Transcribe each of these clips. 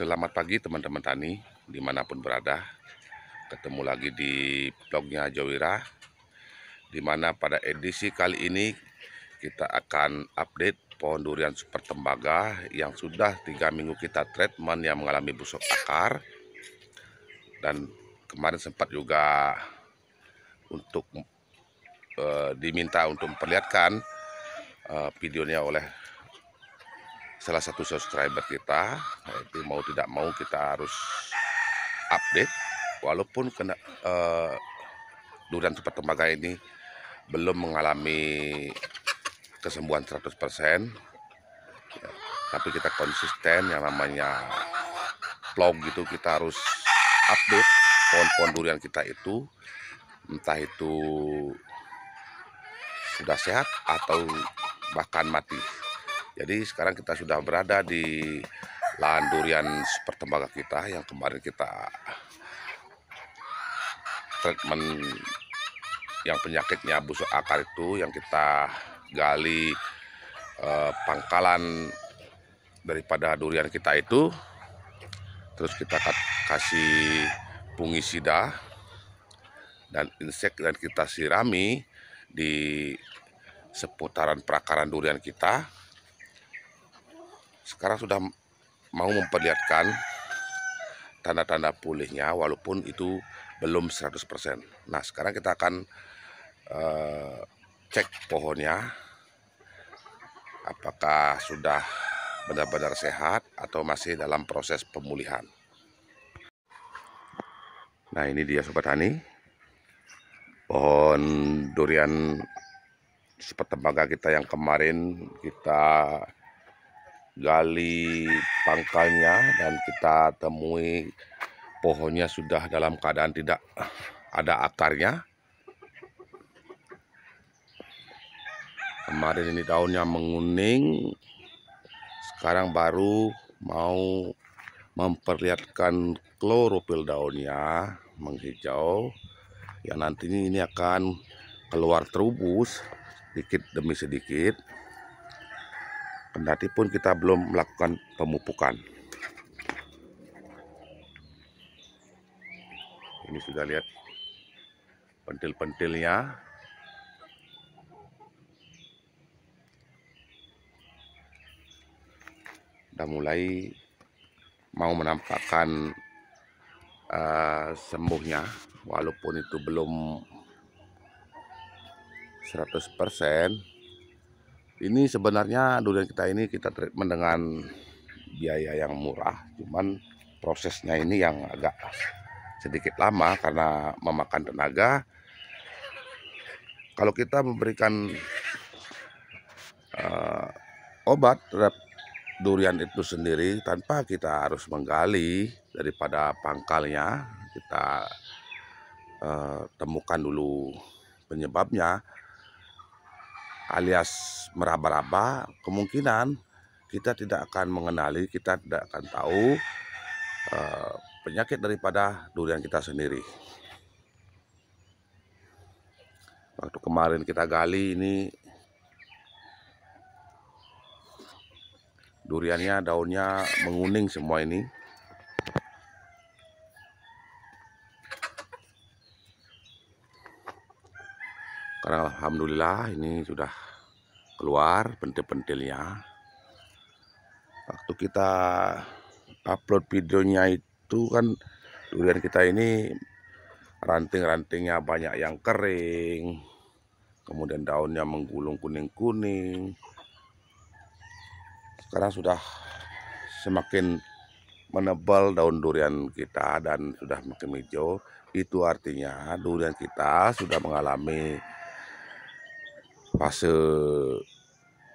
Selamat pagi teman-teman tani dimanapun berada Ketemu lagi di blognya Jawira Dimana pada edisi kali ini kita akan update pohon durian super tembaga Yang sudah tiga minggu kita treatment yang mengalami busuk akar Dan kemarin sempat juga untuk e, diminta untuk memperlihatkan e, videonya oleh salah satu subscriber kita nah, itu mau tidak mau kita harus update walaupun kena uh, eh, durian cepat tembaga ini belum mengalami kesembuhan 100% ya, tapi kita konsisten yang namanya vlog gitu kita harus update pohon-pohon durian kita itu entah itu sudah sehat atau bahkan mati jadi sekarang kita sudah berada di lahan durian pertembaga kita yang kemarin kita treatment yang penyakitnya busuk akar itu yang kita gali eh, pangkalan daripada durian kita itu terus kita kasih fungisida dan insek dan kita sirami di seputaran perakaran durian kita sekarang sudah mau memperlihatkan tanda-tanda pulihnya walaupun itu belum 100%. Nah, sekarang kita akan uh, cek pohonnya apakah sudah benar-benar sehat atau masih dalam proses pemulihan. Nah, ini dia sobat tani. Pohon durian seperti tembaga kita yang kemarin kita gali pangkalnya dan kita temui pohonnya sudah dalam keadaan tidak ada akarnya. Kemarin ini daunnya menguning, sekarang baru mau memperlihatkan klorofil daunnya menghijau yang nantinya ini akan keluar terubus sedikit demi sedikit Kendati pun kita belum melakukan pemupukan. Ini sudah lihat pentil-pentilnya. Sudah mulai mau menampakkan uh, sembuhnya walaupun itu belum 100% ini sebenarnya durian kita ini kita treatment dengan biaya yang murah cuman prosesnya ini yang agak sedikit lama karena memakan tenaga kalau kita memberikan uh, obat terhadap durian itu sendiri tanpa kita harus menggali daripada pangkalnya kita uh, temukan dulu penyebabnya alias meraba-raba, kemungkinan kita tidak akan mengenali, kita tidak akan tahu uh, penyakit daripada durian kita sendiri. Waktu kemarin kita gali ini duriannya daunnya menguning semua ini. karena alhamdulillah ini sudah keluar pentil-pentilnya waktu kita upload videonya itu kan durian kita ini ranting-rantingnya banyak yang kering kemudian daunnya menggulung kuning-kuning sekarang sudah semakin menebal daun durian kita dan sudah makin hijau itu artinya durian kita sudah mengalami fase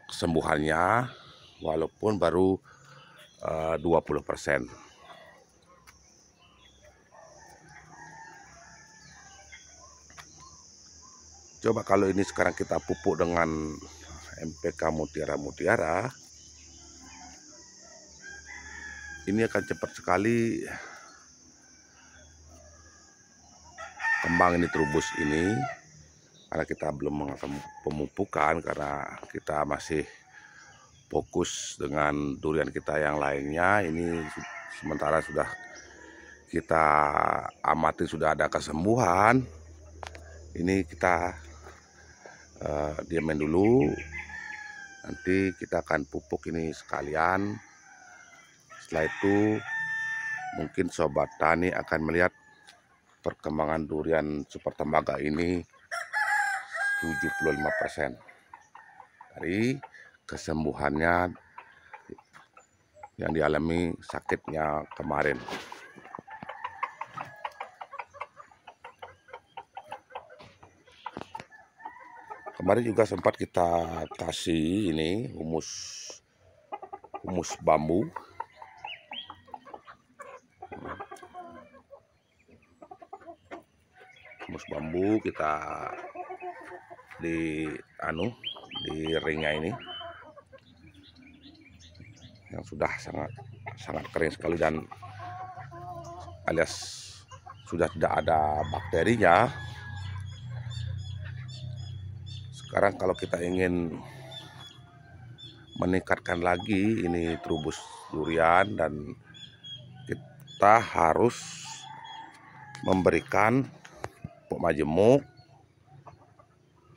kesembuhannya walaupun baru eh, uh, 20%. Coba kalau ini sekarang kita pupuk dengan MPK mutiara-mutiara ini akan cepat sekali kembang ini terubus ini karena kita belum melakukan pemupukan karena kita masih fokus dengan durian kita yang lainnya ini sementara sudah kita amati sudah ada kesembuhan ini kita uh, eh, diamin dulu nanti kita akan pupuk ini sekalian setelah itu mungkin sobat tani akan melihat perkembangan durian super tembaga ini 75% dari kesembuhannya yang dialami sakitnya kemarin. Kemarin juga sempat kita kasih ini humus humus bambu. Humus bambu kita di anu di ringnya ini yang sudah sangat sangat kering sekali dan alias sudah tidak ada bakterinya sekarang kalau kita ingin meningkatkan lagi ini trubus durian dan kita harus memberikan majemuk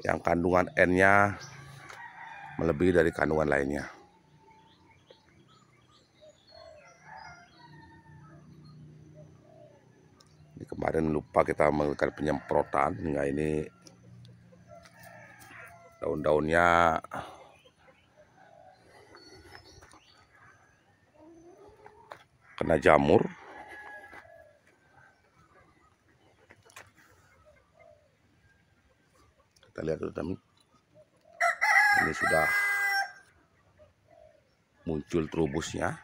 yang kandungan N-nya melebihi dari kandungan lainnya. Ini kemarin lupa kita melakukan penyemprotan hingga ini daun-daunnya kena jamur. kita lihat dulu teman ini sudah muncul trubusnya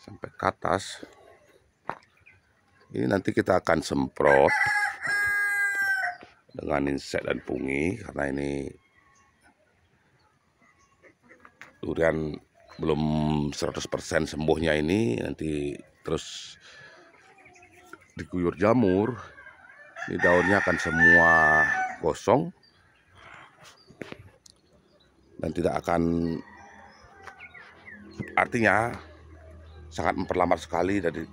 sampai ke atas ini nanti kita akan semprot dengan insek dan pungi karena ini durian belum 100% sembuhnya ini nanti terus diguyur jamur ini daunnya akan semua kosong dan tidak akan artinya sangat memperlambat sekali dari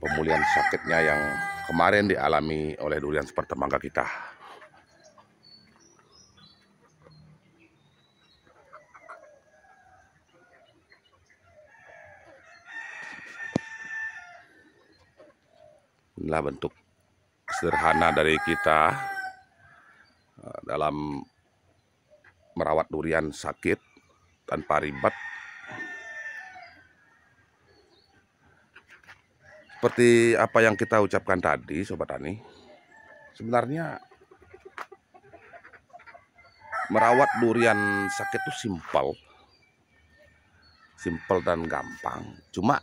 pemulihan sakitnya yang kemarin dialami oleh durian seperti mangga kita. inilah bentuk sederhana dari kita eh, dalam merawat durian sakit tanpa ribet seperti apa yang kita ucapkan tadi sobat tani sebenarnya merawat durian sakit itu simpel simpel dan gampang cuma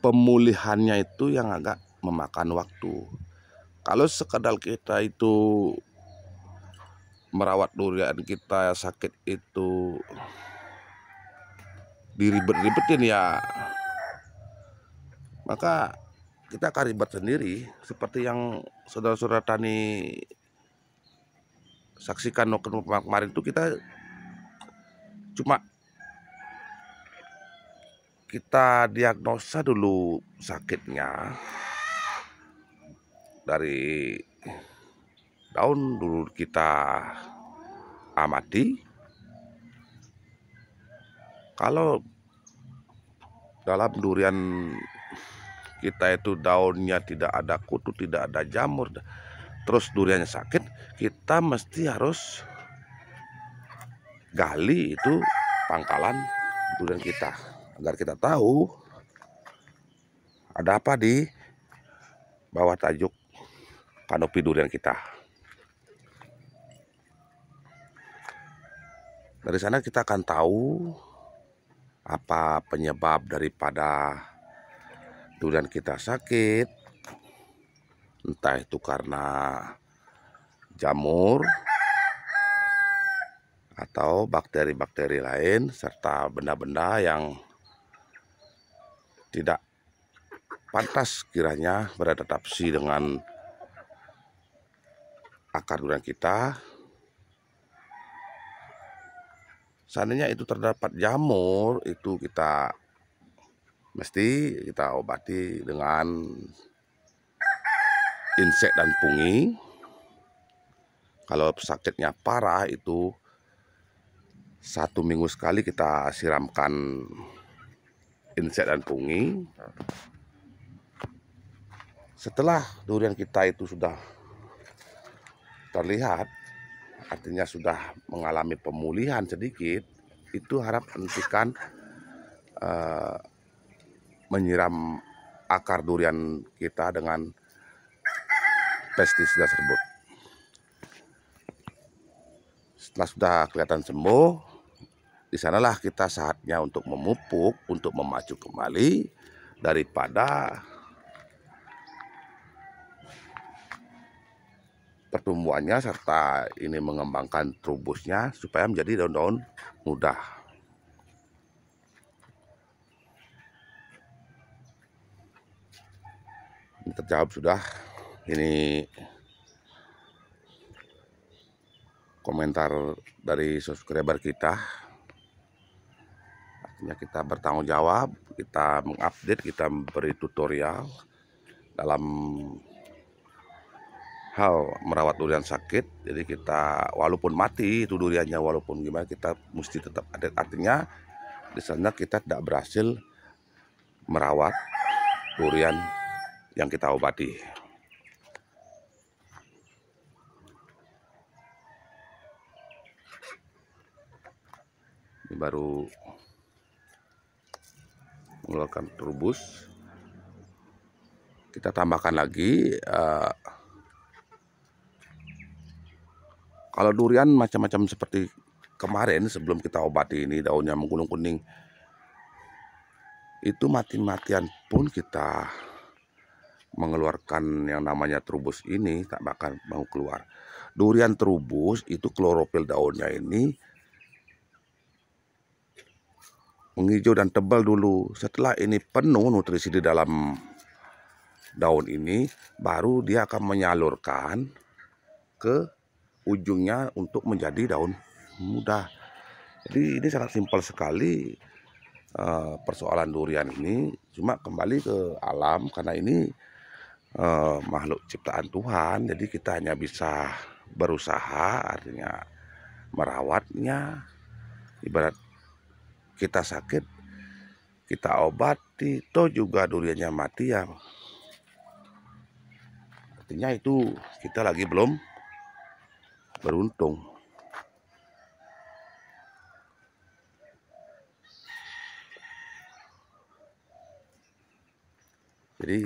pemulihannya itu yang agak memakan waktu. Kalau sekedar kita itu merawat durian kita sakit itu diribet-ribetin ya maka kita akan ribet sendiri seperti yang saudara-saudara tani saksikan kemarin itu kita cuma kita diagnosa dulu sakitnya dari daun dulu kita amati kalau dalam durian kita itu daunnya tidak ada kutu tidak ada jamur terus duriannya sakit kita mesti harus gali itu pangkalan durian kita agar kita tahu ada apa di bawah tajuk kanopi durian kita. Dari sana kita akan tahu apa penyebab daripada durian kita sakit. Entah itu karena jamur atau bakteri-bakteri lain serta benda-benda yang tidak pantas kiranya beradaptasi dengan akar durian kita. Seandainya itu terdapat jamur, itu kita mesti kita obati dengan insek dan pungi. Kalau sakitnya parah itu satu minggu sekali kita siramkan inset dan fungi. Setelah durian kita itu sudah terlihat, artinya sudah mengalami pemulihan sedikit, itu harap hentikan uh, eh, menyiram akar durian kita dengan pestisida tersebut. Setelah sudah kelihatan sembuh, di sanalah kita saatnya untuk memupuk, untuk memacu kembali daripada pertumbuhannya serta ini mengembangkan trubusnya supaya menjadi daun-daun mudah. Ini terjawab sudah. Ini komentar dari subscriber kita artinya kita bertanggung jawab, kita mengupdate, kita memberi tutorial dalam hal merawat durian sakit. Jadi kita walaupun mati itu duriannya walaupun gimana kita mesti tetap ada. Artinya di sana kita tidak berhasil merawat durian yang kita obati. Ini baru mengeluarkan rubus kita tambahkan lagi uh, kalau durian macam-macam seperti kemarin sebelum kita obati ini daunnya menggulung kuning itu mati-matian pun kita mengeluarkan yang namanya trubus ini tak bakal mau keluar durian trubus itu klorofil daunnya ini menghijau dan tebal dulu. Setelah ini penuh nutrisi di dalam daun ini, baru dia akan menyalurkan ke ujungnya untuk menjadi daun muda. Jadi ini sangat simpel sekali eh, persoalan durian ini. Cuma kembali ke alam karena ini eh, makhluk ciptaan Tuhan. Jadi kita hanya bisa berusaha artinya merawatnya ibarat kita sakit kita obati toh juga duriannya mati ya artinya itu kita lagi belum beruntung jadi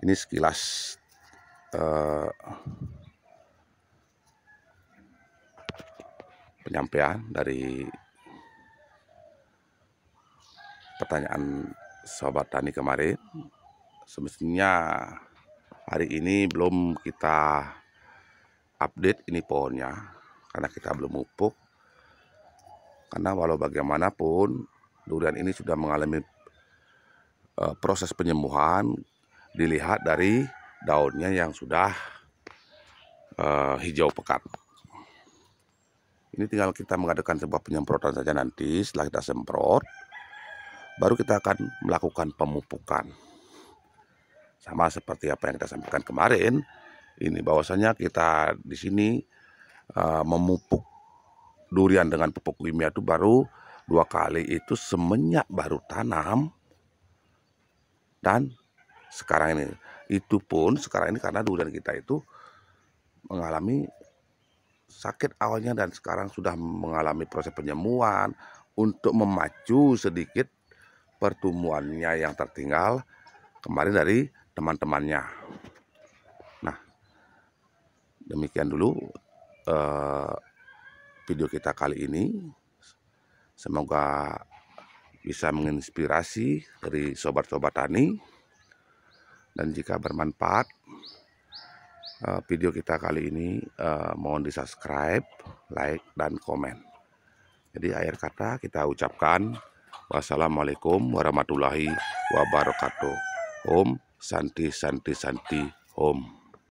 ini sekilas uh, penyampaian dari pertanyaan sobat tani kemarin semestinya hari ini belum kita update ini pohonnya karena kita belum pupuk karena walau bagaimanapun durian ini sudah mengalami eh, proses penyembuhan dilihat dari daunnya yang sudah eh, hijau pekat ini tinggal kita mengadakan sebuah penyemprotan saja nanti setelah kita semprot baru kita akan melakukan pemupukan. Sama seperti apa yang kita sampaikan kemarin, ini bahwasanya kita di sini uh, memupuk durian dengan pupuk kimia itu baru dua kali itu semenjak baru tanam dan sekarang ini itu pun sekarang ini karena durian kita itu mengalami sakit awalnya dan sekarang sudah mengalami proses penyembuhan untuk memacu sedikit pertumbuhannya yang tertinggal kemarin dari teman-temannya. Nah, demikian dulu eh, video kita kali ini. Semoga bisa menginspirasi dari sobat-sobat tani dan jika bermanfaat Eh, video kita kali ini eh, mohon di subscribe, like, dan komen. Jadi akhir kata kita ucapkan wassalamualaikum warahmatullahi wabarakatuh. Om Santi Santi Santi Om.